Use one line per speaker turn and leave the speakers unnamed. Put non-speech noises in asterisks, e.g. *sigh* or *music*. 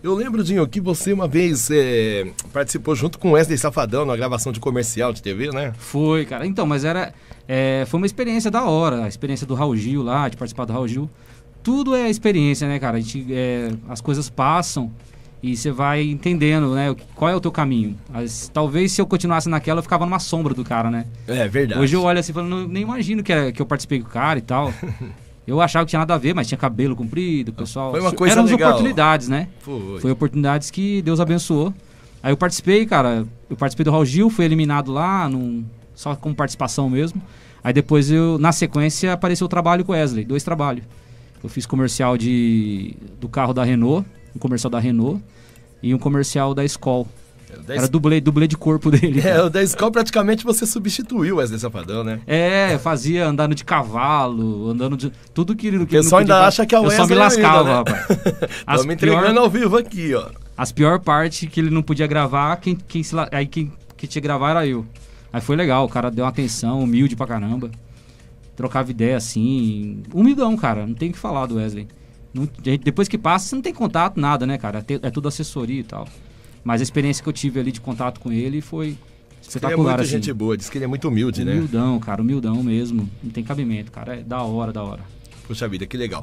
Eu lembro, Dinho, que você uma vez é, participou junto com Wesley Safadão na gravação de
comercial de TV, né? Foi, cara. Então, mas era. É, foi uma experiência da hora, a experiência do Raul Gil lá, de participar do Raul Gil. Tudo é experiência, né, cara? A gente, é, as coisas passam e você vai entendendo, né? Qual é o teu caminho. As, talvez se eu continuasse naquela, eu ficava numa sombra do cara, né?
É verdade. Hoje
eu olho assim e falo, nem imagino que, era, que eu participei com o cara e tal. *laughs* Eu achava que tinha nada a ver, mas tinha cabelo comprido, pessoal. Foi uma coisa Eram legal. oportunidades, né? Foi. Foi oportunidades que Deus abençoou. Aí eu participei, cara. Eu participei do Raul Gil, fui eliminado lá, num, só como participação mesmo. Aí depois eu, na sequência, apareceu o trabalho com Wesley, dois trabalhos. Eu fiz comercial de do carro da Renault, um comercial da Renault e um comercial da Skol. Da é, Era dublê, dublê de corpo dele. É, o 10
Skull praticamente você substituiu o Wesley Safadão, né?
É, fazia andando de cavalo, andando de. Tudo que ele. O pessoal ainda acha que é o Wesley. Eu só me lascava, ainda, né?
rapaz. *laughs* Tô me entregando pior, ao
vivo aqui, ó. As pior partes que ele não podia gravar, quem, quem se, aí quem, quem tinha que gravar era eu. Aí foi legal, o cara deu uma atenção, humilde pra caramba. Trocava ideia assim. Humildão, cara, não tem o que falar do Wesley. Não, depois que passa, você não tem contato, nada, né, cara? É, é tudo assessoria e tal. Mas a experiência que eu tive ali de contato com ele foi espetacular. Ele é assim. gente boa, diz que ele é muito humilde, humildão, né? Humildão, cara, humildão mesmo. Não tem cabimento, cara. É da hora, da hora. Puxa vida, que legal.